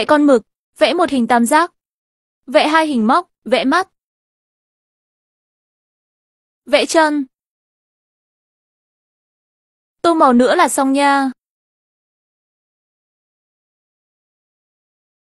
Vẽ con mực, vẽ một hình tam giác. Vẽ hai hình móc, vẽ mắt. Vẽ chân. Tô màu nữa là xong nha.